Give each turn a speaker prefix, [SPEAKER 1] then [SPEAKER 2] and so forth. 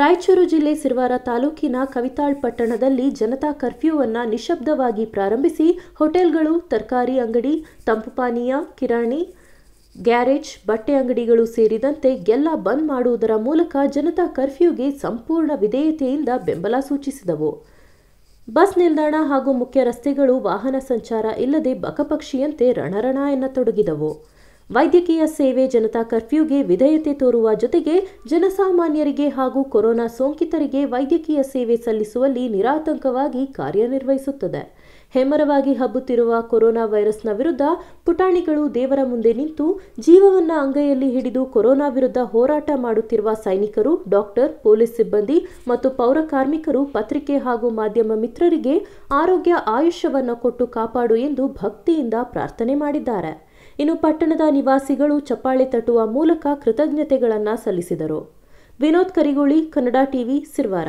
[SPEAKER 1] ರಾಯಚೂರು ಜಿಲ್ಲೆ ಸಿರ್ವಾರ ತಾಲೂಕಿನ ಕವಿತಾಳ್ ಪಟ್ಟಣದಲ್ಲಿ ಜನತಾ ಕರ್ಫ್ಯೂವನ್ನು ನಿಶಬ್ದವಾಗಿ ಪ್ರಾರಂಭಿಸಿ ಹೋಟೆಲ್ಗಳು ತರಕಾರಿ ಅಂಗಡಿ ತಂಪು ಪಾನೀಯ ಕಿರಾಣಿ ಗ್ಯಾರೇಜ್ ಬಟ್ಟೆ ಅಂಗಡಿಗಳು ಸೇರಿದಂತೆ ಎಲ್ಲ ಬಂದ್ ಮಾಡುವುದರ ಮೂಲಕ ಜನತಾ ಕರ್ಫ್ಯೂಗೆ ಸಂಪೂರ್ಣ ವಿಧೇಯತೆಯಿಂದ ಬೆಂಬಲ ಸೂಚಿಸಿದವು ಬಸ್ ನಿಲ್ದಾಣ ಹಾಗೂ ಮುಖ್ಯ ರಸ್ತೆಗಳು ವಾಹನ ಸಂಚಾರ ಇಲ್ಲದೆ ಬಕಪಕ್ಷಿಯಂತೆ ರಣರಣ ಎನ್ನತೊಡಗಿದವು ವೈದ್ಯಕೀಯ ಸೇವೆ ಜನತಾ ಕರ್ಫ್ಯೂಗೆ ವಿಧೇಯತೆ ತೋರುವ ಜೊತೆಗೆ ಜನಸಾಮಾನ್ಯರಿಗೆ ಹಾಗೂ ಕೊರೋನಾ ಸೋಂಕಿತರಿಗೆ ವೈದ್ಯಕೀಯ ಸೇವೆ ಸಲ್ಲಿಸುವಲ್ಲಿ ನಿರಾತಂಕವಾಗಿ ಕಾರ್ಯನಿರ್ವಹಿಸುತ್ತದೆ ಹೆಮ್ಮರವಾಗಿ ಹಬ್ಬುತ್ತಿರುವ ಕೊರೋನಾ ವೈರಸ್ನ ವಿರುದ್ಧ ಪುಟಾಣಿಗಳು ದೇವರ ಮುಂದೆ ನಿಂತು ಜೀವವನ್ನು ಅಂಗೈಯಲ್ಲಿ ಹಿಡಿದು ಕೊರೋನಾ ವಿರುದ್ಧ ಹೋರಾಟ ಮಾಡುತ್ತಿರುವ ಸೈನಿಕರು ಡಾಕ್ಟರ್ ಪೊಲೀಸ್ ಸಿಬ್ಬಂದಿ ಮತ್ತು ಪೌರ ಕಾರ್ಮಿಕರು ಪತ್ರಿಕೆ ಹಾಗೂ ಮಾಧ್ಯಮ ಮಿತ್ರರಿಗೆ ಆರೋಗ್ಯ ಆಯುಷ್ಯವನ್ನು ಕೊಟ್ಟು ಕಾಪಾಡು ಎಂದು ಭಕ್ತಿಯಿಂದ ಪ್ರಾರ್ಥನೆ ಮಾಡಿದ್ದಾರೆ ಇನ್ನು ಪಟ್ಟಣದ ನಿವಾಸಿಗಳು ಚಪ್ಪಾಳೆ ತಟ್ಟುವ ಮೂಲಕ ಕೃತಜ್ಞತೆಗಳನ್ನು ಸಲ್ಲಿಸಿದರು ವಿನೋದ್ ಕರಿಗೋಳಿ ಕನ್ನಡ ಟಿವಿ ಸಿರ್ವಾರ